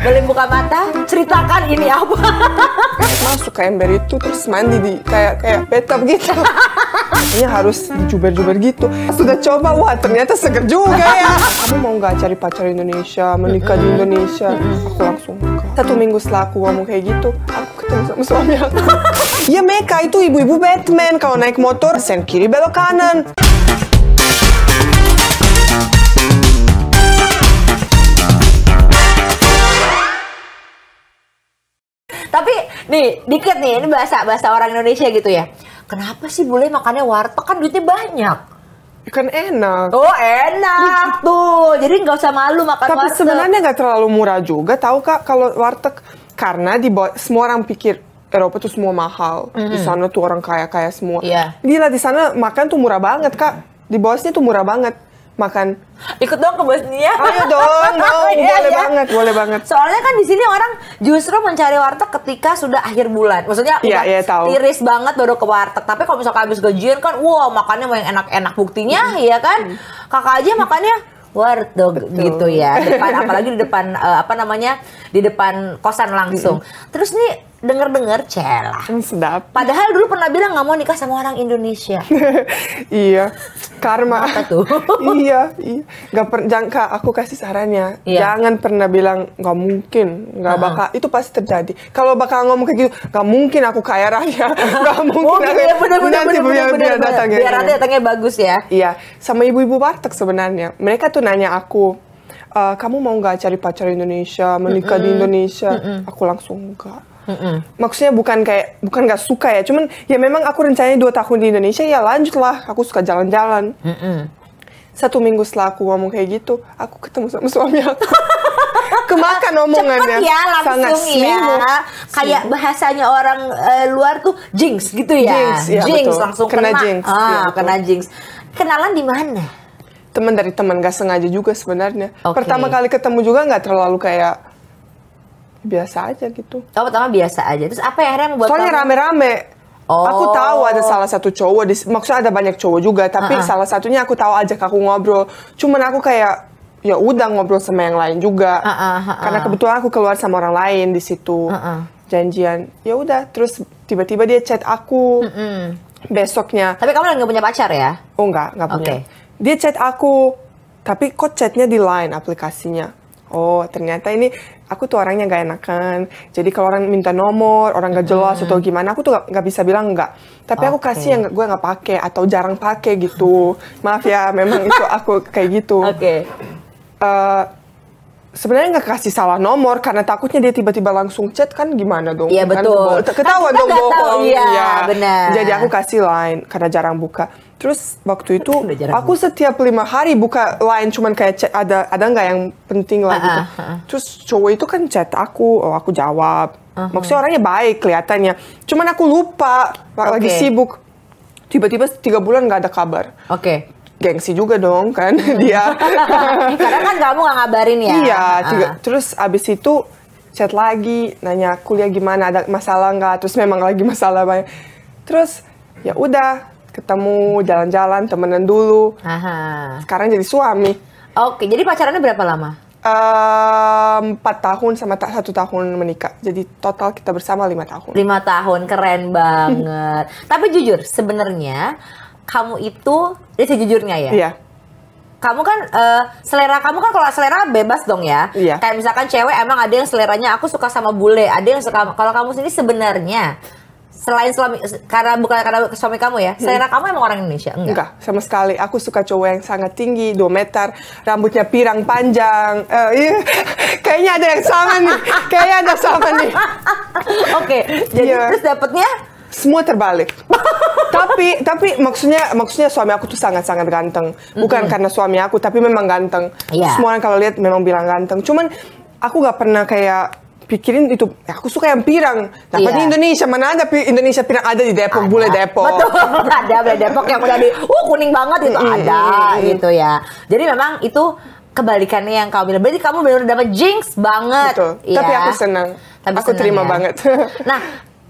boleh buka mata ceritakan ini apa masuk ke ember itu terus mandi di kayak kayak bathtub gitu ini iya, harus dijuber-juber gitu sudah coba wah ternyata seger juga ya kamu mau nggak cari pacar Indonesia menikah di Indonesia aku langsung satu minggu setelah aku ngomong kayak gitu aku ketemu sama suami aku ya mereka itu ibu-ibu Batman kalau naik motor sen kiri belok kanan Tapi nih dikit nih ini bahasa bahasa orang Indonesia gitu ya. Kenapa sih bule makannya warteg kan duitnya banyak? Ikan enak. Oh enak iya, tuh. Gitu. Jadi nggak usah malu makan Tapi warteg. Tapi sebenarnya nggak terlalu murah juga. Tahu kak kalau warteg karena di semua orang pikir Eropa tuh semua mahal. Mm-hmm. Di sana tuh orang kaya-kaya semua. Yeah. Gila di sana makan tuh murah banget, Kak. Di bawahnya tuh murah banget makan. Ikut dong ke Bosnia. Ayo dong, dong. iya, boleh iya. banget, boleh banget. Soalnya kan di sini orang justru mencari warteg ketika sudah akhir bulan. Maksudnya iya, iya, tahu. tiris banget baru ke warteg. Tapi kalau misalkan habis gajian kan, wow makannya mau yang enak-enak. Buktinya mm-hmm. ya kan, hmm kakak aja makannya warteg gitu ya. Depan apalagi di depan uh, apa namanya? di depan kosan langsung. hmm Terus nih denger-dengar celah. Sedap. Padahal dulu pernah bilang nggak mau nikah sama orang Indonesia. iya, karma. Apa tuh? iya, iya. Gak per, jangka aku kasih sarannya. Iya. Jangan pernah bilang nggak mungkin, nggak bakal. Itu pasti terjadi. Kalau bakal ngomong kayak gitu, nggak mungkin aku kaya raya. Gak oh, mungkin. Oh, iya, iya bener, bener, nanti bener, bener, biar, bener, datangnya. Biar nanti datangnya bagus ya. Iya, sama ibu-ibu warteg sebenarnya. Mereka tuh nanya aku, Uh, kamu mau nggak cari pacar Indonesia, menikah mm -mm. di Indonesia? Mm -mm. Aku langsung enggak Mm-mm. Maksudnya bukan kayak bukan nggak suka ya, cuman ya memang aku rencananya dua tahun di Indonesia ya lanjutlah. Aku suka jalan-jalan. Satu minggu setelah aku ngomong kayak gitu, aku ketemu sama suami aku. kemakan omongannya Cepet ya langsung sangat ya kayak bahasanya orang uh, luar tuh jinx gitu ya jinx, ya, jinx betul. langsung kena, kena jinx ah, ya, kena jinx kenalan di mana teman dari teman gak sengaja juga sebenarnya okay. pertama kali ketemu juga nggak terlalu kayak biasa aja gitu. Oh pertama biasa aja. Terus apa yang akhirnya membuat Soalnya rame-rame. Oh. Aku tahu ada salah satu cowok di maksudnya ada banyak cowok juga, tapi uh -uh. salah satunya aku tahu ajak aku ngobrol. Cuman aku kayak ya udah ngobrol sama yang lain juga. Uh -uh, uh -uh. Karena kebetulan aku keluar sama orang lain di situ. Uh -uh. Janjian. Ya udah, terus tiba-tiba dia chat aku. Uh -uh. Besoknya. Tapi kamu udah nggak punya pacar ya? Oh enggak, nggak punya. Okay. Dia chat aku, tapi kok chatnya di line aplikasinya oh ternyata ini aku tuh orangnya gak enakan jadi kalau orang minta nomor orang gak jelas hmm. atau gimana aku tuh gak bisa bilang enggak. tapi okay. aku kasih yang gue gak pakai atau jarang pakai gitu maaf ya memang itu aku kayak gitu oke okay. uh, eh, sebenarnya nggak kasih salah nomor karena takutnya dia tiba-tiba langsung chat kan gimana dong? Iya kan betul. Kan, ketahuan dong bohong. Iya ya. benar. Jadi aku kasih lain karena jarang buka Terus waktu itu aku setiap lima hari buka line cuman kayak chat, ada ada nggak yang penting lah ah, gitu. Ah, ah. Terus cowok itu kan chat aku, oh aku jawab. Uh-huh. Maksudnya orangnya baik kelihatannya. Cuman aku lupa okay. lagi sibuk. Tiba-tiba tiga bulan nggak ada kabar. Oke. Okay gengsi juga dong kan hmm. dia. Karena kan kamu nggak ngabarin ya. Iya. Tiga, uh. Terus abis itu chat lagi, nanya kuliah gimana, ada masalah nggak? Terus memang lagi masalah banyak. Terus ya udah ketemu jalan-jalan temenan dulu. Aha. Sekarang jadi suami. Oke, jadi pacarannya berapa lama? Empat uh, tahun sama satu tahun menikah. Jadi total kita bersama lima tahun. Lima tahun, keren banget. Tapi jujur, sebenarnya kamu itu, ini ya sejujurnya ya. Iya. Kamu kan uh, selera kamu kan kalau selera bebas dong ya. Iya. Kayak misalkan cewek emang ada yang seleranya aku suka sama bule, ada yang suka kalau kamu sendiri sebenarnya selain suami karena bukan karena suami kamu ya hmm. selera kamu emang orang Indonesia enggak enggak sama sekali aku suka cowok yang sangat tinggi 2 meter rambutnya pirang panjang uh, iya. kayaknya ada yang sama nih kayaknya ada sama nih oke okay, jadi yeah. terus dapetnya semua terbalik. tapi tapi maksudnya maksudnya suami aku tuh sangat sangat ganteng. Bukan mm -hmm. karena suami aku, tapi memang ganteng. Yeah. Semua orang kalau lihat memang bilang ganteng. Cuman aku gak pernah kayak pikirin itu eh, aku suka yang pirang Tapi yeah. di iya. Indonesia mana ada Indonesia pirang ada di Depok ada. bule Depok betul ada bule Depok yang udah di uh kuning banget itu mm -hmm. ada gitu ya jadi memang itu kebalikannya yang kamu bilang berarti kamu benar dapat jinx banget betul. Ya. tapi aku senang tapi aku senang, terima ya. banget nah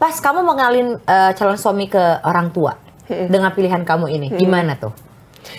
pas kamu mengalin uh, eh, calon suami ke orang tua mm -hmm. dengan pilihan kamu ini mm -hmm. gimana tuh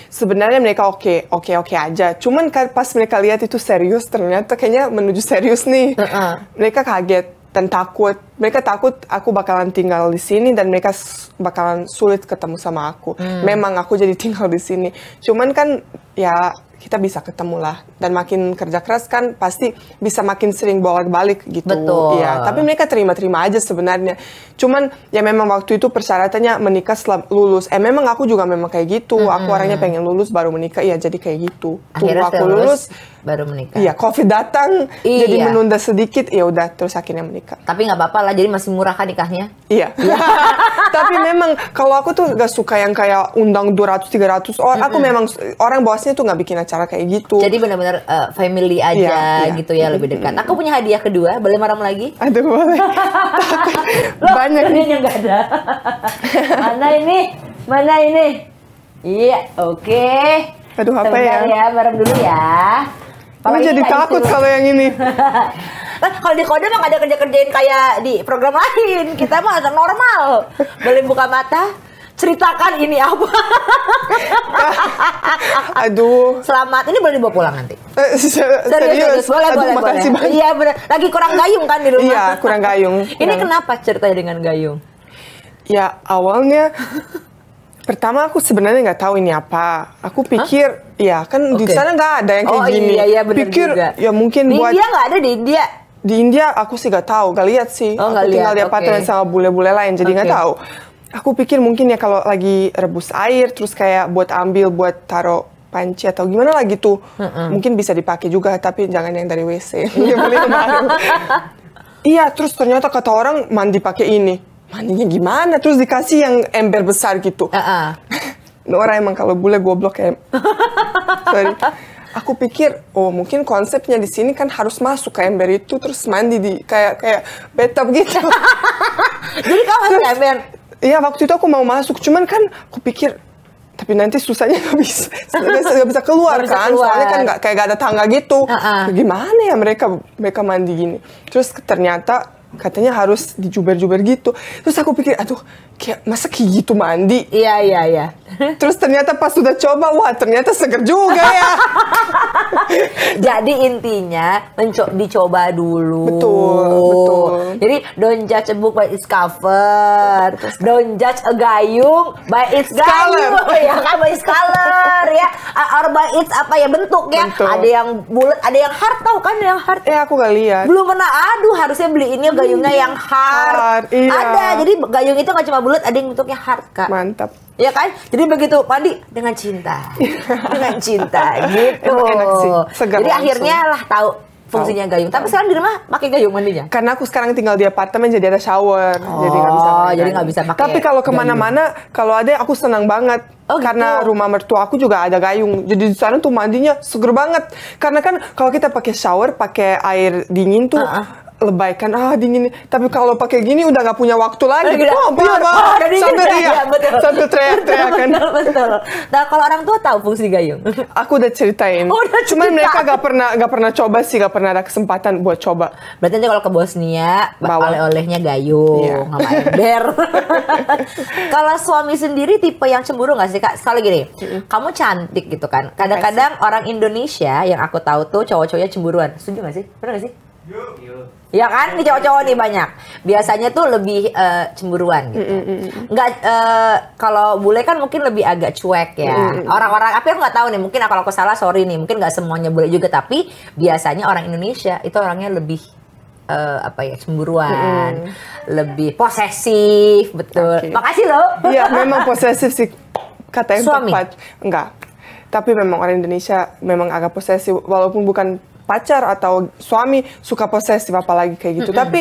sebenarnya mereka oke okay, oke okay, oke okay aja cuman pas mereka lihat itu serius ternyata kayaknya menuju serius nih uh -uh. mereka kaget dan takut mereka takut aku bakalan tinggal di sini dan mereka bakalan sulit ketemu sama aku hmm. memang aku jadi tinggal di sini cuman kan ya kita bisa ketemu lah dan makin kerja keras kan pasti bisa makin sering bolak-balik gitu betul ya tapi mereka terima-terima aja sebenarnya cuman ya memang waktu itu persyaratannya menikah setelah lulus eh memang aku juga memang kayak gitu -hmm. aku orangnya pengen lulus baru menikah ya jadi kayak gitu tuh aku lulus, lulus baru menikah. Iya, covid datang iya. jadi menunda sedikit, ya udah terus akhirnya menikah. Tapi nggak apa-apa lah, jadi masih murah kan nikahnya? Iya. iya. Tapi memang kalau aku tuh gak suka yang kayak undang 200 300 orang. Mm -hmm. Aku memang orang bosnya tuh nggak bikin acara kayak gitu. Jadi benar-benar uh, family iya, aja iya, iya. gitu ya lebih dekat. Aku punya hadiah kedua, boleh marah lagi? Aduh, boleh. Loh, Banyak. yang nggak ada. Mana ini? Mana ini? Iya, oke. Okay. Aduh, apa Sebentar ya? ya, bareng dulu ya. Gue jadi gitu. takut kalau yang ini. kalau di kode mah ada kerja-kerjain kayak di program lain. Kita mah normal. Boleh buka mata, ceritakan ini apa. Aduh. Selamat. Ini boleh dibawa pulang nanti. Eh, serius, serius. Boleh, Aduh, boleh, makasih boleh. Banyak. Iya benar. Lagi kurang gayung kan di rumah. Iya, kurang gayung. ini kurang. kenapa ceritanya dengan gayung? Ya awalnya Pertama aku sebenarnya nggak tahu ini apa. Aku pikir Hah? ya kan okay. di sana nggak ada yang kayak oh, gini. Iya, iya, bener pikir juga. ya mungkin di buat India nggak ada di India. Di India aku sih nggak tahu, nggak lihat sih. Oh, aku tinggal di apartemen okay. sama bule-bule lain jadi nggak okay. tahu. Aku pikir mungkin ya kalau lagi rebus air terus kayak buat ambil buat taruh panci atau gimana lagi tuh mm -mm. mungkin bisa dipakai juga tapi jangan yang dari WC iya terus ternyata kata orang mandi pakai ini mandinya gimana terus dikasih yang ember besar gitu. Uh -uh. orang emang kalau bule goblok ya. Sorry. Aku pikir, oh mungkin konsepnya di sini kan harus masuk ke ember itu terus mandi di kayak kayak bathtub gitu. Jadi kamu masuk ember? Iya waktu itu aku mau masuk, cuman kan aku pikir tapi nanti susahnya nggak bisa nggak bisa keluar bisa kan, keluar kan soalnya kan gak, kayak gak ada tangga gitu uh -uh. gimana ya mereka mereka mandi gini terus ternyata katanya harus dijuber-juber gitu. Terus aku pikir, aduh, kayak masa kayak gitu mandi? Iya, iya, iya. Terus ternyata pas sudah coba, wah ternyata seger juga ya. Jadi intinya, menco dicoba dulu. Betul, betul. Jadi don't judge a book by its cover. Betul, betul, don't judge a gayung by its gayung. ya kan, by its color it's apa ya bentuknya? Bentuk. Ada yang bulat, ada yang hard tau kan yang hard. Eh aku gak lihat. Belum pernah. Aduh, harusnya beli ini gayungnya yang hard. hard iya. Ada. Jadi gayung itu gak cuma bulat, ada yang bentuknya hard, Kak. Mantap. Ya kan? Jadi begitu mandi dengan cinta. dengan cinta gitu. Enak, enak sih. Jadi langsung. akhirnya lah tahu fungsinya gayung. Tapi sekarang di rumah pakai gayung mandinya. Karena aku sekarang tinggal di apartemen jadi ada shower, oh, jadi nggak bisa. Oh, jadi nggak bisa pakai. Tapi kalau kemana-mana, kalau ada aku senang banget. Oh, gitu? karena rumah mertua aku juga ada gayung. Jadi di sana tuh mandinya seger banget. Karena kan kalau kita pakai shower, pakai air dingin tuh uh -uh lebay kan ah dingin tapi kalau pakai gini udah nggak punya waktu lagi udah, oh, pure, oh, udah dingin sambil iya, teriak iya, sambil teriak-teriak kan nah kalau orang tua tahu fungsi gayung aku udah ceritain oh, udah cerita. mereka gak pernah gak pernah coba sih gak pernah ada kesempatan buat coba berarti nanti kalau ke Bosnia oleh-olehnya gayung yeah. ngapain ber kalau suami sendiri tipe yang cemburu nggak sih kak sekali gini mm -hmm. kamu cantik gitu kan kadang-kadang orang Indonesia yang aku tahu tuh cowok-cowoknya cemburuan setuju nggak sih benar nggak sih Ya kan, ini cowok-cowok nih banyak. Biasanya tuh lebih uh, cemburuan gitu. Mm -mm. Nggak, uh, kalau bule kan mungkin lebih agak cuek ya. Orang-orang, mm -hmm. tapi aku nggak tahu nih, mungkin kalau aku salah sorry nih, mungkin nggak semuanya bule juga. Tapi biasanya orang Indonesia itu orangnya lebih uh, apa ya cemburuan, mm -hmm. lebih posesif, betul. Okay. Makasih loh. Iya, memang posesif sih kata yang Suami. tepat. Enggak. Tapi memang orang Indonesia memang agak posesif walaupun bukan pacar atau suami suka posesif apalagi kayak gitu. Mm hmm Tapi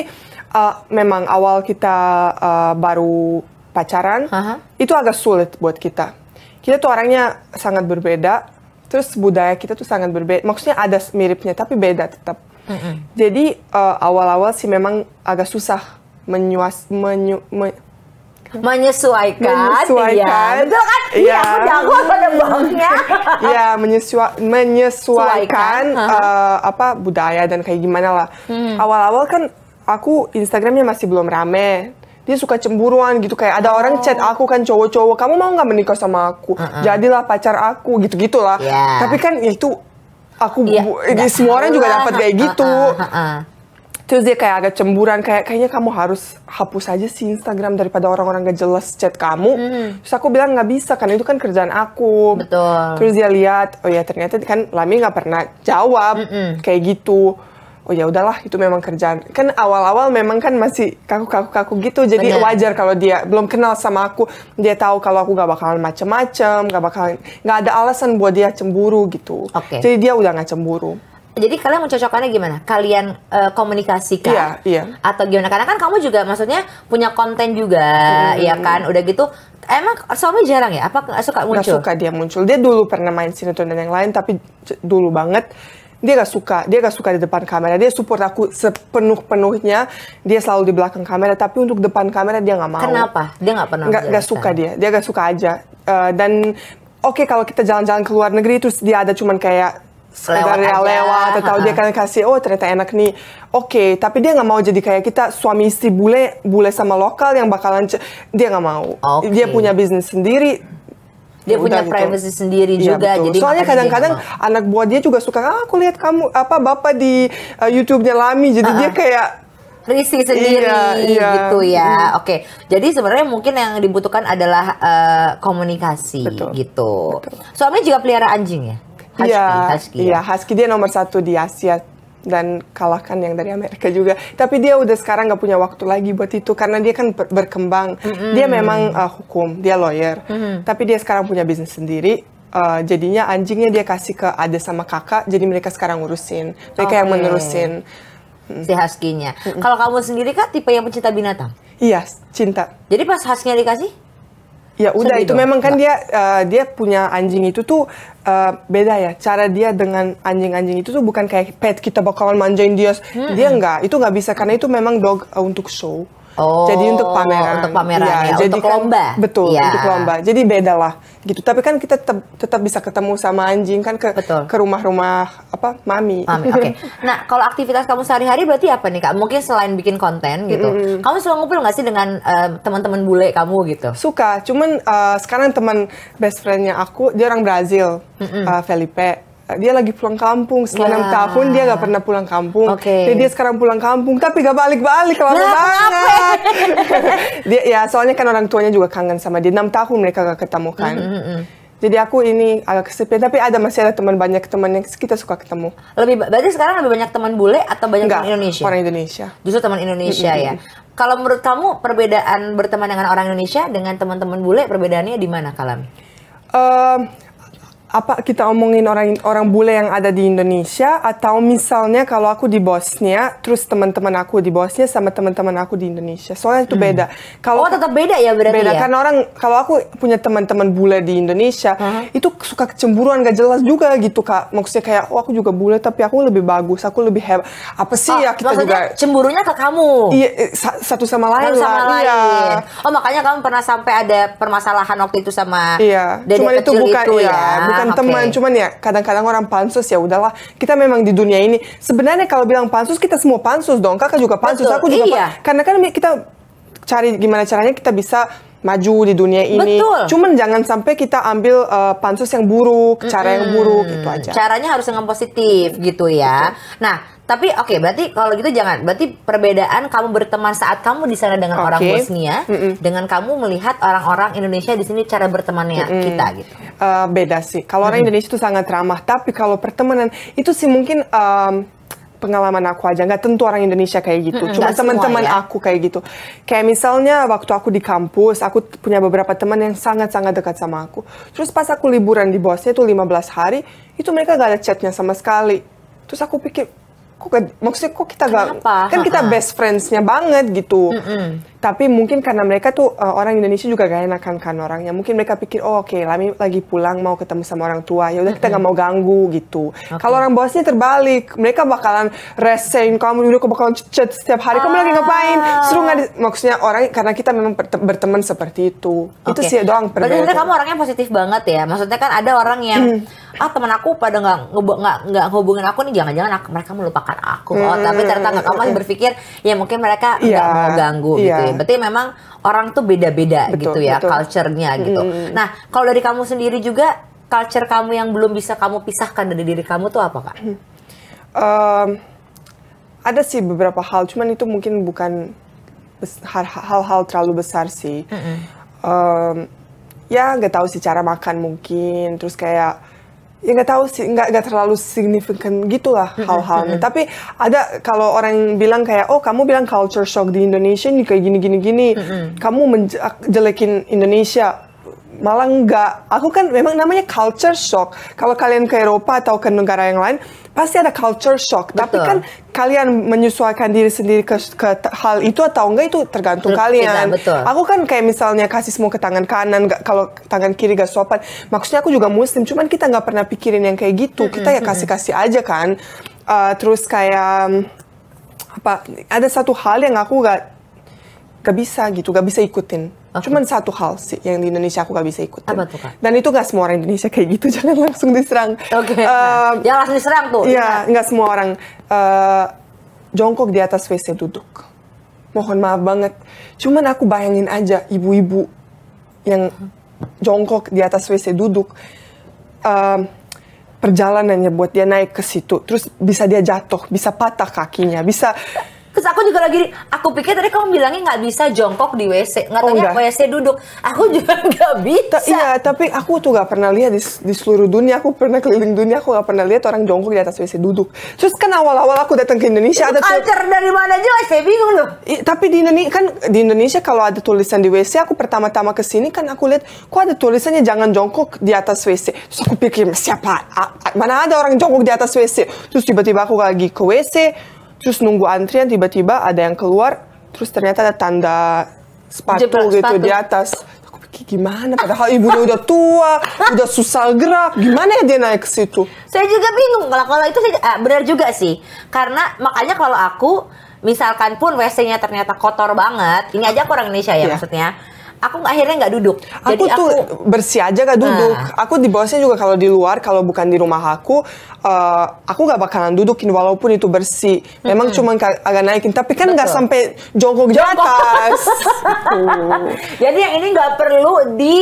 uh, memang awal kita uh, baru pacaran uh -huh. itu agak sulit buat kita. Kita tuh orangnya sangat berbeda. Terus budaya kita tuh sangat berbeda. Maksudnya ada miripnya tapi beda tetap. Mm -hmm. Jadi uh, awal-awal uh, sih memang agak susah menyuas menyu, menyesuaikan, menyesuaikan. Iya. betul kan? Iya, iya. aku jago pada bangnya. Iya, menyesua menyesuaikan uh, apa budaya dan kayak gimana lah. awal hmm. Awal-awal kan aku Instagramnya masih belum rame. Dia suka cemburuan gitu kayak ada orang oh. chat aku kan cowok-cowok, kamu mau nggak menikah sama aku? Uh -uh. Jadilah pacar aku gitu-gitulah. Yeah. Tapi kan itu aku yeah, semua orang juga iya. dapat kayak gitu. Uh -uh. Uh -uh terus dia kayak agak cemburan kayak kayaknya kamu harus hapus aja si Instagram daripada orang-orang gak jelas chat kamu hmm. terus aku bilang nggak bisa karena itu kan kerjaan aku betul terus dia lihat oh ya ternyata kan Lami nggak pernah jawab mm -mm. kayak gitu oh ya udahlah itu memang kerjaan kan awal-awal memang kan masih kaku-kaku-kaku gitu jadi Bener. wajar kalau dia belum kenal sama aku dia tahu kalau aku gak bakalan macem-macem gak bakalan gak ada alasan buat dia cemburu gitu okay. jadi dia udah gak cemburu jadi kalian mencocokannya gimana? Kalian uh, komunikasikan? Iya, iya. Atau gimana? Karena kan kamu juga maksudnya punya konten juga, hmm. ya kan? Udah gitu emang suami jarang ya? Apa suka muncul? Gak suka dia muncul. Dia dulu pernah main sinetron dan yang lain, tapi dulu banget dia gak suka, dia gak suka di depan kamera. Dia support aku sepenuh-penuhnya. Dia selalu di belakang kamera, tapi untuk depan kamera dia gak mau. Kenapa? Dia gak pernah. Gak, gak suka dia, dia gak suka aja. Uh, dan oke okay, kalau kita jalan-jalan ke luar negeri terus dia ada cuman kayak selewat aja. lewat atau dia kan kasih oh ternyata enak nih oke okay, tapi dia nggak mau jadi kayak kita suami istri bule bule sama lokal yang bakalan dia nggak mau okay. dia punya bisnis sendiri dia ya punya gitu. privacy sendiri ya, juga jadi soalnya kadang-kadang anak buah dia juga suka ah, aku lihat kamu apa bapak di uh, YouTube-nya Lami jadi uh -huh. dia kayak risi iya, sendiri iya, iya. gitu ya. hmm. Oke. Okay. Jadi sebenarnya mungkin yang dibutuhkan adalah uh, komunikasi Betul. gitu. Betul. Suami juga pelihara anjing ya? Iya, husky, ya, Husky. Iya, ya. Husky dia nomor satu di Asia dan kalahkan yang dari Amerika juga. Tapi dia udah sekarang nggak punya waktu lagi buat itu karena dia kan berkembang. Mm -hmm. Dia memang uh, hukum, dia lawyer. Mm -hmm. Tapi dia sekarang punya bisnis sendiri. Uh, jadinya anjingnya dia kasih ke ada sama kakak. Jadi mereka sekarang ngurusin. Mereka okay. yang menerusin mm. si husky Mm -hmm. Kalau kamu sendiri kan tipe yang pencinta binatang? Iya, cinta. Jadi pas husky-nya dikasih? Ya udah Sedih itu dong. memang kan nah. dia uh, dia punya anjing itu tuh uh, beda ya cara dia dengan anjing-anjing itu tuh bukan kayak pet kita bakalan manjain dia hmm. dia enggak itu enggak bisa karena itu memang dog eh, untuk show. Oh, jadi untuk pameran. Untuk pameran ya, ya. Jadi untuk kan, lomba. Betul, ya. untuk lomba. Jadi beda lah gitu. Tapi kan kita tetap, tetap bisa ketemu sama anjing kan ke rumah-rumah apa mami. Mami. Oke. Okay. nah, kalau aktivitas kamu sehari-hari berarti apa nih Kak? Mungkin selain bikin konten gitu. Mm -hmm. Kamu suka ngumpul nggak sih dengan uh, teman-teman bule kamu gitu? Suka, cuman uh, sekarang teman best friendnya aku dia orang Brazil, mm -hmm. uh, Felipe dia lagi pulang kampung setelah enam yeah. tahun dia nggak pernah pulang kampung okay. jadi dia sekarang pulang kampung tapi gak balik balik lama nah, banget dia ya soalnya kan orang tuanya juga kangen sama dia enam tahun mereka gak ketemu kan mm -hmm. Jadi aku ini agak kesepian, tapi ada masih ada teman banyak teman yang kita suka ketemu. Lebih berarti sekarang lebih banyak teman bule atau banyak Enggak, teman Indonesia? Orang Indonesia. Justru teman Indonesia mm -hmm. ya. Kalau menurut kamu perbedaan berteman dengan orang Indonesia dengan teman-teman bule perbedaannya di mana kalam? Uh, apa kita omongin orang orang bule yang ada di Indonesia atau misalnya kalau aku di Bosnia terus teman-teman aku di Bosnia sama teman-teman aku di Indonesia soalnya itu hmm. beda kalau oh tetap beda ya berarti beda ya? karena orang kalau aku punya teman-teman bule di Indonesia huh hmm. itu suka kecemburuan gak jelas juga gitu kak maksudnya kayak oh aku juga bule tapi aku lebih bagus aku lebih hebat apa sih oh, ya kita juga cemburunya ke kamu iya eh, satu sama lain satu sama lah iya. lain. iya oh makanya kamu pernah sampai ada permasalahan waktu itu sama iya. cuma itu, bukan, itu iya, ya bukan bukan okay. Ah, teman cuman ya kadang-kadang orang pansus ya udahlah kita memang di dunia ini sebenarnya kalau bilang pansus kita semua pansus dong kakak juga pansus Betul. aku juga iya. karena kan kita cari gimana caranya kita bisa maju di dunia ini. Betul. Cuman jangan sampai kita ambil uh, pansus yang buruk, mm-hmm. cara yang buruk gitu aja. Caranya harus dengan positif gitu ya. Betul. Nah, tapi oke, okay, berarti kalau gitu jangan. Berarti perbedaan kamu berteman saat kamu di sana dengan okay. orang Bosnia, mm -mm. dengan kamu melihat orang-orang Indonesia di sini cara bertemannya mm -mm. kita gitu. Uh, beda sih. Kalau mm -hmm. orang Indonesia itu sangat ramah, tapi kalau pertemanan itu sih mungkin um, pengalaman aku aja nggak tentu orang Indonesia kayak gitu cuma teman-teman ya. aku kayak gitu kayak misalnya waktu aku di kampus aku punya beberapa teman yang sangat-sangat dekat sama aku terus pas aku liburan di bosnya itu 15 hari itu mereka gak ada chatnya sama sekali terus aku pikir kok maksudnya kok kita gak Kenapa? kan kita best friendsnya banget gitu mm -mm. tapi mungkin karena mereka tuh uh, orang Indonesia juga gak enakan kan orangnya mungkin mereka pikir oh oke okay, Lami lagi pulang mau ketemu sama orang tua ya udah mm -mm. kita gak mau ganggu gitu okay. kalau orang bosnya terbalik mereka bakalan resign kamu dulu kok bakalan chat setiap hari ah. kamu lagi ngapain ah. seru nggak maksudnya orang karena kita memang berteman seperti itu okay. itu sih ya doang perbedaan. Berarti kamu orangnya positif banget ya maksudnya kan ada orang yang mm ah teman aku pada nggak nggak nggak hubungin aku nih jangan-jangan mereka melupakan aku oh hmm. tapi ternyata nggak kamu berpikir ya mungkin mereka nggak yeah. mau ganggu yeah. gitu ya berarti memang orang tuh beda-beda gitu ya betul. culture-nya gitu hmm. nah kalau dari kamu sendiri juga culture kamu yang belum bisa kamu pisahkan dari diri kamu tuh apa kak? Um, ada sih beberapa hal, cuman itu mungkin bukan hal-hal terlalu besar sih. Mm -hmm. um, ya nggak tahu sih cara makan mungkin, terus kayak ya nggak tahu sih nggak nggak terlalu signifikan gitulah hal-halnya tapi ada kalau orang bilang kayak oh kamu bilang culture shock di Indonesia ini kayak gini gini gini kamu menjelekin Indonesia malah enggak. Aku kan memang namanya culture shock. Kalau kalian ke Eropa atau ke negara yang lain, pasti ada culture shock. Betul. Tapi kan kalian menyesuaikan diri sendiri ke, ke hal itu atau enggak itu tergantung iya, kalian. Ya, betul. Aku kan kayak misalnya kasih semua ke tangan kanan, gak, kalau tangan kiri gak sopan. Maksudnya aku juga muslim, cuman kita nggak pernah pikirin yang kayak gitu. Kita ya kasih-kasih aja kan. Uh, terus kayak mm, apa? Ada satu hal yang aku gak gak bisa gitu, gak bisa ikutin Okay. Cuman satu hal sih yang di Indonesia aku gak bisa ikut. Apa tuh kak? Dan itu gak semua orang Indonesia kayak gitu, jangan langsung diserang. Oke. Okay. Uh, eh, jangan langsung diserang tuh. Iya, nggak semua orang uh, jongkok di atas WC duduk. Mohon maaf banget. Cuman aku bayangin aja ibu-ibu yang jongkok di atas WC duduk. Uh, perjalanannya buat dia naik ke situ, terus bisa dia jatuh, bisa patah kakinya, bisa Terus aku juga lagi, aku pikir tadi kamu bilangnya nggak bisa jongkok di WC, nggak tanya oh, WC duduk. Aku juga nggak bisa. Ta iya, tapi aku tuh nggak pernah lihat di, di seluruh dunia. Aku pernah keliling dunia, aku nggak pernah lihat orang jongkok di atas WC duduk. Terus kan awal-awal aku datang ke Indonesia Itu ada culture dari mana aja, saya bingung loh. I, tapi di Indonesia kan di Indonesia kalau ada tulisan di WC, aku pertama-tama ke sini kan aku lihat, kok ada tulisannya jangan jongkok di atas WC. Terus aku pikir siapa? mana ada orang jongkok di atas WC? Terus tiba-tiba aku lagi ke WC, terus nunggu antrian tiba-tiba ada yang keluar terus ternyata ada tanda sepatu Jepang, gitu sepatu. di atas aku pikir gimana padahal ibunya udah tua udah susah gerak gimana ya dia naik ke situ saya juga bingung kalau kalau itu sih eh, benar juga sih karena makanya kalau aku misalkan pun WC-nya ternyata kotor banget ini aja aku orang Indonesia ya yeah. maksudnya aku akhirnya nggak duduk. Aku tuh aku, bersih aja gak duduk. Nah. Aku di bosnya juga kalau di luar, kalau bukan di rumah aku, uh, aku nggak bakalan dudukin walaupun itu bersih. Memang -hmm. cuma agak naikin, tapi kan nggak sampai jongkok di atas. Jadi yang ini nggak perlu di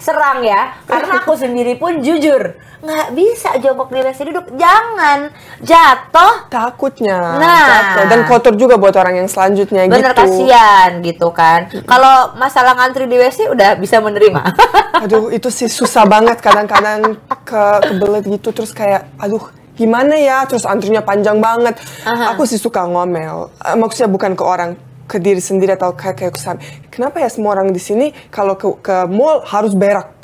serang ya karena aku sendiri pun jujur nggak bisa jongkok di WC duduk jangan jatuh takutnya nah jatuh. dan kotor juga buat orang yang selanjutnya bener gitu. kasihan gitu kan kalau masalah ngantri di WC udah bisa menerima aduh itu sih susah banget kadang-kadang ke kebelet gitu terus kayak aduh gimana ya terus antrinya panjang banget Aha. aku sih suka ngomel eh, maksudnya bukan ke orang ke diri sendiri atau kayak kayak sami. Kenapa ya semua orang di sini kalau ke, ke mall harus berak?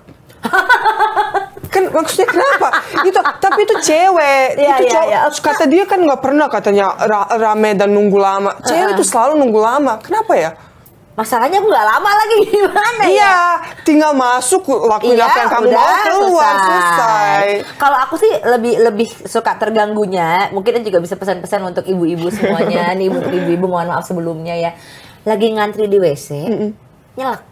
kan maksudnya kenapa itu tapi itu cewek yeah, itu iya, cewek yeah, iya. yeah. kata dia kan nggak pernah katanya ra rame dan nunggu lama cewek uh -huh. itu selalu nunggu lama kenapa ya masalahnya aku nggak lama lagi gimana iya, ya? Iya, tinggal masuk waktu iya, yang kamu udah, mau keluar selesai. Kalau aku sih lebih lebih suka terganggunya. Mungkin juga bisa pesan-pesan untuk ibu-ibu semuanya nih ibu-ibu mohon maaf sebelumnya ya. Lagi ngantri di WC, mm -mm. nyelak.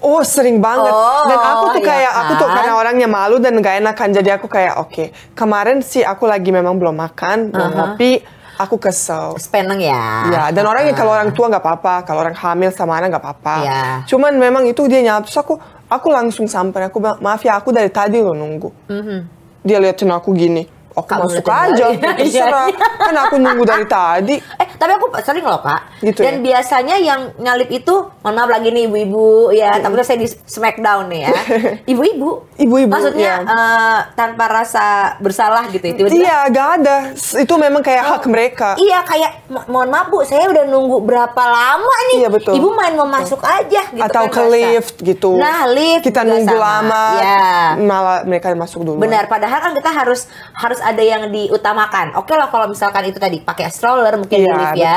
Oh sering banget oh, dan aku oh, tuh iya kayak kan? aku tuh kan? karena orangnya malu dan gak enakan jadi aku kayak oke okay, kemarin sih aku lagi memang belum makan belum uh -huh. ngopi aku kesel. Peneng ya. Ya, dan uh. orangnya ah. kalau orang tua nggak apa-apa, kalau orang hamil sama anak nggak apa-apa. Ya. Cuman memang itu dia nyala. so aku aku langsung sampai aku bilang maaf ya aku dari tadi lo nunggu. Mm -hmm. Dia liatin aku gini, aku Kamu masuk aja, terserah. Iya, iya, iya. kan aku nunggu dari tadi. Eh tapi aku sering loh kak. Gitu dan ya? biasanya yang nyalip itu, mohon maaf lagi nih ibu-ibu ya, mm -hmm. tapi saya di smackdown nih ya, ibu-ibu ibu-ibu. Maksudnya ya. uh, tanpa rasa bersalah gitu ya tiba-tiba. Iya, gak ada. Itu memang kayak oh, hak mereka. Iya, kayak mohon maaf Bu, saya udah nunggu berapa lama nih. Iya, betul. Ibu main mau masuk betul. aja gitu Atau kan, ke rasa. Ya. lift gitu. Nah, lift kita nunggu sama. lama. Ya. Malah mereka masuk dulu. Benar, padahal kan kita harus harus ada yang diutamakan. Oke lah kalau misalkan itu tadi pakai stroller mungkin iya, di lift ya.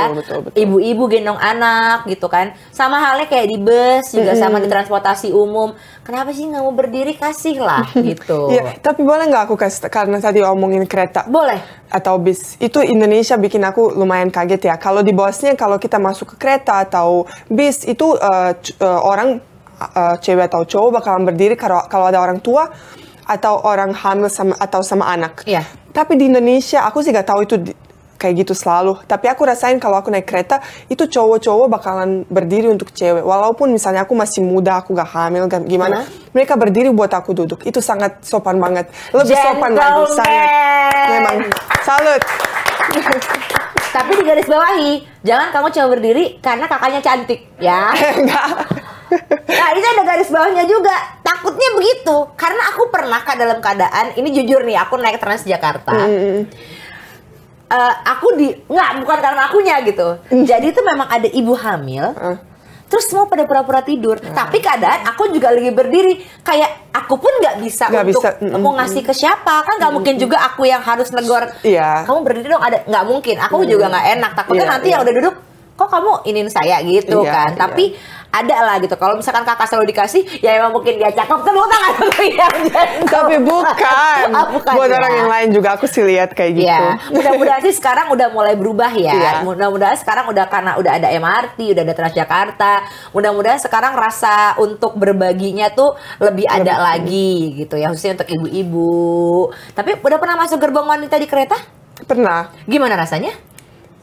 Ibu-ibu gendong anak gitu kan. Sama halnya kayak di bus juga mm -hmm. sama di transportasi umum. Kenapa sih nggak mau berdiri kasih bersih lah gitu. Iya, tapi boleh nggak aku kasih karena tadi omongin kereta? Boleh. Atau bis. Itu Indonesia bikin aku lumayan kaget ya. Kalau di Bosnia kalau kita masuk ke kereta atau bis itu uh, uh, orang uh, cewek atau cowok bakalan berdiri kalau kalau ada orang tua atau orang hamil sama atau sama anak. Iya. Tapi di Indonesia aku sih gak tahu itu di, kayak gitu selalu. Tapi aku rasain kalau aku naik kereta, itu cowok-cowok bakalan berdiri untuk cewek. Walaupun misalnya aku masih muda, aku gak hamil, gimana. Hmm. Mereka berdiri buat aku duduk. Itu sangat sopan banget. Lebih Gentleman. sopan lagi, sangat. Memang. Salut. Tapi di garis bawahi, jangan kamu coba berdiri karena kakaknya cantik, ya. Enggak. Nah, itu ada garis bawahnya juga. Takutnya begitu. Karena aku pernah ke dalam keadaan, ini jujur nih, aku naik Transjakarta. -hmm uh, aku di nggak bukan karena akunya gitu. Hmm. Jadi itu memang ada ibu hamil. Terus semua pada pura-pura tidur. Tapi keadaan aku juga lagi berdiri. Kayak aku pun nggak bisa gak untuk bisa. mau ngasih ke siapa. Kan nggak mungkin juga aku yang harus negor. Yeah. Kamu berdiri dong. Ada nggak mungkin. Aku mm. juga nggak enak. Takutnya yeah, nanti yeah. yang udah duduk, kok kamu inin saya gitu yeah, kan. Iya. Tapi ada lah gitu. Kalau misalkan kakak selalu dikasih, ya emang mungkin dia cakep. Tapi bukan. bukan. Buat ya. orang yang lain juga aku sih lihat kayak iya. gitu. Ya. Mudah-mudahan sih sekarang udah mulai berubah ya. ya. Mudah-mudahan sekarang udah karena udah ada MRT, udah ada Transjakarta. Mudah-mudahan sekarang rasa untuk berbaginya tuh lebih ada lebih. lagi gitu ya khususnya untuk ibu-ibu. Tapi udah pernah masuk gerbong wanita di kereta? Pernah. Gimana rasanya?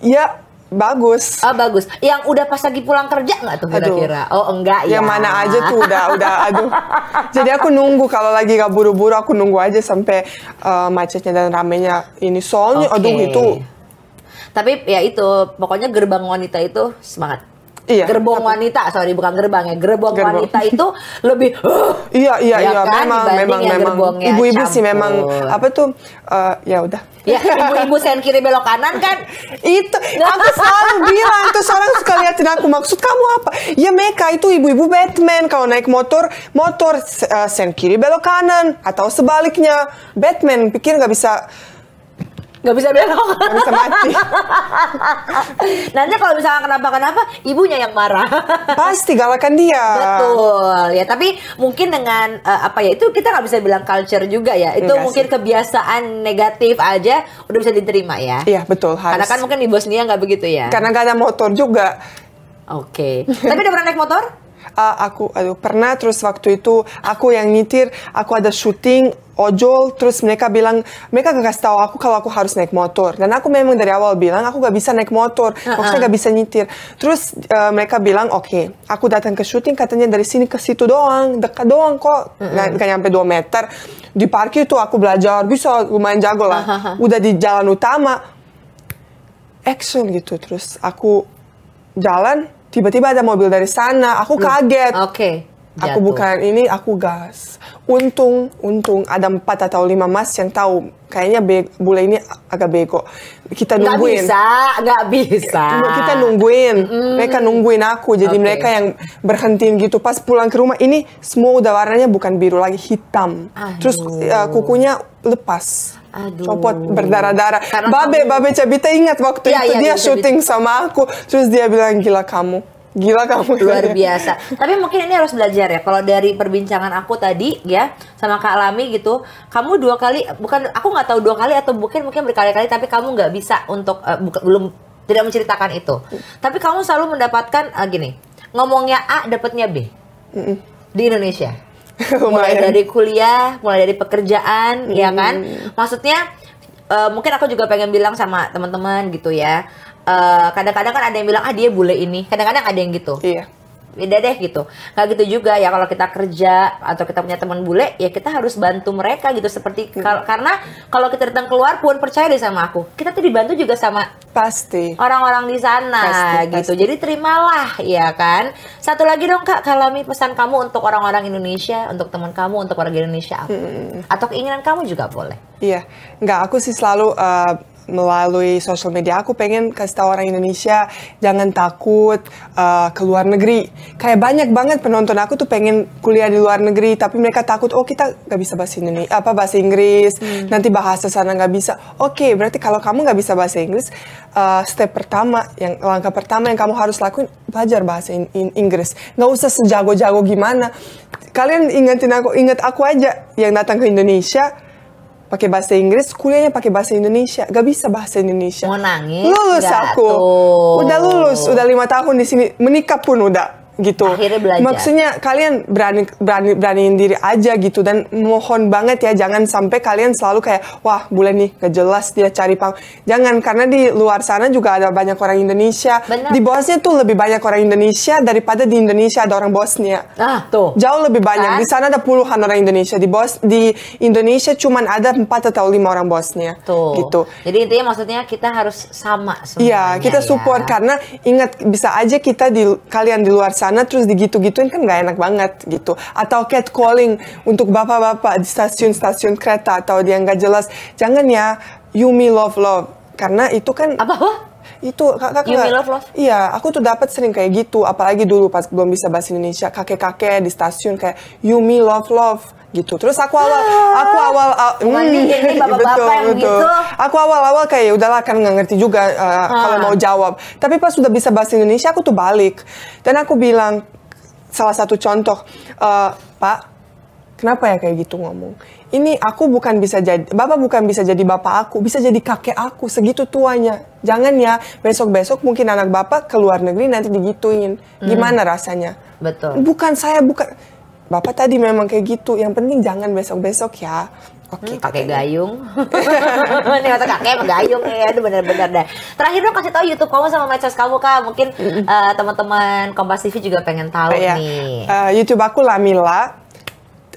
Ya Bagus. Oh, bagus. Yang udah pas lagi pulang kerja nggak tuh kira-kira? Oh, enggak ya. Yang mana aja tuh udah udah aduh. Jadi aku nunggu kalau lagi gak buru-buru aku nunggu aja sampai uh, macetnya dan ramenya ini soalnya okay. aduh itu. Tapi ya itu, pokoknya gerbang wanita itu semangat. Iya. Gerbong tapi, wanita, sorry bukan gerbang ya, gerbong, gerbong. wanita itu lebih uh, iya iya ya iya kan? memang memang memang ibu-ibu sih memang apa tuh eh, uh, ya udah. Ya ibu-ibu sen kiri belok kanan kan itu aku selalu bilang tuh seorang suka liatin aku maksud kamu apa? Ya mereka itu ibu-ibu Batman kalau naik motor motor uh, sen kiri belok kanan atau sebaliknya Batman pikir nggak bisa nggak bisa belok nggak bisa mati nanti kalau misalnya kenapa kenapa ibunya yang marah pasti galakan dia betul ya tapi mungkin dengan uh, apa ya itu kita nggak bisa bilang culture juga ya itu Enggak mungkin sih. kebiasaan negatif aja udah bisa diterima ya iya betul harus. karena kan mungkin di Bosnia nggak begitu ya karena gak ada motor juga oke okay. tapi udah pernah naik motor aku, pernah terus waktu itu aku yang nyetir, aku ada syuting ojol, terus mereka bilang, mereka gak kasih tahu aku kalau aku harus naik motor. Dan aku memang dari awal bilang, aku gak bisa naik motor, uh-uh. maksudnya gak bisa nyetir. Terus uh, mereka bilang, oke, okay, aku datang ke syuting, katanya dari sini ke situ doang, dekat doang kok, uh-uh. gak, gak nyampe 2 meter. Di parkir itu aku belajar, bisa lumayan jago lah. Uh-huh. Udah di jalan utama, action gitu. Terus aku jalan, tiba-tiba ada mobil dari sana aku hmm. kaget oke okay. aku bukan ini aku gas untung untung ada empat atau lima mas yang tahu kayaknya be bule ini agak beko. kita nungguin nggak bisa nggak bisa kita nungguin mm. mereka nungguin aku jadi okay. mereka yang berhentiin gitu pas pulang ke rumah ini semua udah warnanya bukan biru lagi hitam Aduh. terus uh, kukunya lepas Aduh. Copot berdarah-darah. Babe, kamu... Babe Cabita ingat waktu ya, itu ya, dia syuting sama aku. Terus dia bilang, gila kamu. Gila kamu. Luar biasa. Tapi mungkin ini harus belajar ya. Kalau dari perbincangan aku tadi ya. Sama Kak Lami gitu. Kamu dua kali. Bukan, aku nggak tahu dua kali atau mungkin mungkin berkali-kali. Tapi kamu nggak bisa untuk, uh, buka, belum tidak menceritakan itu. Tapi kamu selalu mendapatkan uh, gini. Ngomongnya A, dapatnya B. Mm -mm. Di Indonesia mulai dari kuliah, mulai dari pekerjaan, hmm. ya mm-hmm. kan? Maksudnya uh, mungkin aku juga pengen bilang sama teman-teman gitu ya. Eh, kadang-kadang uh, kan ada yang bilang ah dia bule ini. Kadang-kadang ada yang gitu. Iya beda deh gitu nggak gitu juga ya kalau kita kerja atau kita punya teman bule ya kita harus bantu mereka gitu seperti hmm. karena kalau kita datang keluar pun percaya deh sama aku kita tuh dibantu juga sama pasti orang-orang di sana pasti, gitu pasti. jadi terimalah ya kan satu lagi dong kak kalami pesan kamu untuk orang-orang Indonesia untuk teman kamu untuk orang Indonesia apa hmm. atau keinginan kamu juga boleh iya nggak aku sih selalu uh, melalui sosial media aku pengen kasih tahu orang Indonesia jangan takut uh, ke luar negeri kayak banyak banget penonton aku tuh pengen kuliah di luar negeri tapi mereka takut oh kita nggak bisa bahasa Indonesia apa bahasa Inggris hmm. nanti bahasa sana nggak bisa oke okay, berarti kalau kamu nggak bisa bahasa Inggris uh, step pertama yang langkah pertama yang kamu harus lakuin belajar bahasa in in Inggris nggak usah sejago-jago gimana kalian ingetin aku inget aku aja yang datang ke Indonesia pakai bahasa Inggris, kuliahnya pakai bahasa Indonesia, gak bisa bahasa Indonesia. Mau nangis? Lulus jatuh. aku, udah lulus, udah lima tahun di sini, menikah pun udah gitu. Akhirnya belajar. Maksudnya kalian berani berani beraniin diri aja gitu dan mohon banget ya jangan sampai kalian selalu kayak wah bulan nih gak jelas dia cari pang. Jangan karena di luar sana juga ada banyak orang Indonesia. Bener. Di bosnya tuh lebih banyak orang Indonesia daripada di Indonesia ada orang Bosnia. Ah, tuh. Jauh lebih banyak. Kan? Di sana ada puluhan orang Indonesia. Di Bos di Indonesia cuman ada empat atau lima orang Bosnia. Tuh. Gitu. Jadi intinya maksudnya kita harus sama Iya, kita ya. support ya. karena ingat bisa aja kita di kalian di luar sana sana terus digitu-gituin kan gak enak banget gitu atau cat calling untuk bapak-bapak di stasiun-stasiun kereta atau dia nggak jelas jangan ya you me love love karena itu kan apa itu kakak. kak kak Iya, aku tuh dapat sering kayak gitu. Apalagi dulu pas belum bisa bahasa Indonesia, kakek-kakek di stasiun kayak you me love love gitu. Terus aku awal, ah, aku awal, ah, hmm, gitu. Aku awal-awal kayak ya udahlah kan nggak ngerti juga eh, ah. kalau mau jawab. Tapi pas sudah bisa bahasa Indonesia, aku tuh balik dan aku bilang salah satu contoh, eh, Pak Kenapa ya kayak gitu ngomong? Ini aku bukan bisa jadi, bapak bukan bisa jadi bapak aku, bisa jadi kakek aku, segitu tuanya. Jangan ya, besok-besok mungkin anak bapak ke luar negeri nanti digituin. Hmm. Gimana hmm. rasanya? Betul. Bukan saya, bukan. Bapak tadi memang kayak gitu, yang penting jangan besok-besok ya. Oke, okay, hmm, pakai gayung. Ini kata kakek gayung ya, itu benar-benar deh. Terakhir dong kasih tahu YouTube kamu sama medsos kamu kak, mungkin uh, teman-teman Kompas TV juga pengen tahu uh, nih. Uh, YouTube aku Lamila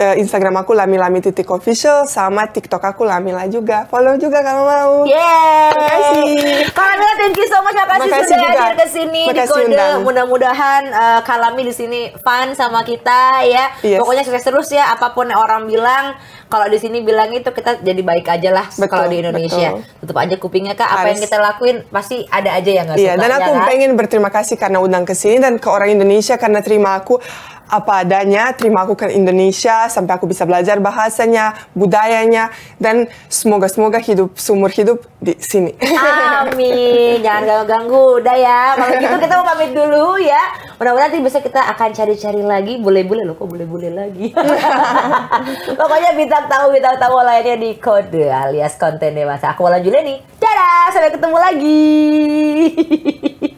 uh, Instagram aku Lami-Lami titik official sama TikTok aku Lamila juga. Follow juga kalau mau. Yeay. Terima kasih. thank you so much makasih, sih sudah juga. hadir ke sini di kode. Mudah-mudahan uh, eh, Kalami di sini fun sama kita ya. Yes. Pokoknya sukses terus ya apapun orang bilang kalau di sini bilang itu kita jadi baik aja lah kalau di Indonesia. Betul. Tutup aja kupingnya kak. Apa Apa yang kita lakuin pasti ada aja yang nggak iya, suka. Iya. Dan ya aku ya, pengen berterima kasih karena undang ke sini dan ke orang Indonesia karena terima aku apa adanya, terima aku ke Indonesia sampai aku bisa belajar bahasanya, budayanya, dan semoga-semoga hidup, seumur hidup di sini. Amin, jangan ganggu-ganggu, udah ya. Kalau gitu kita mau pamit dulu ya. Mudah-mudahan nanti bisa kita akan cari-cari lagi, boleh-boleh loh, kok boleh-boleh lagi. Pokoknya bintang tahu bintang tahu lainnya di kode alias konten dewasa. Aku Wala Juliani, dadah, sampai ketemu lagi.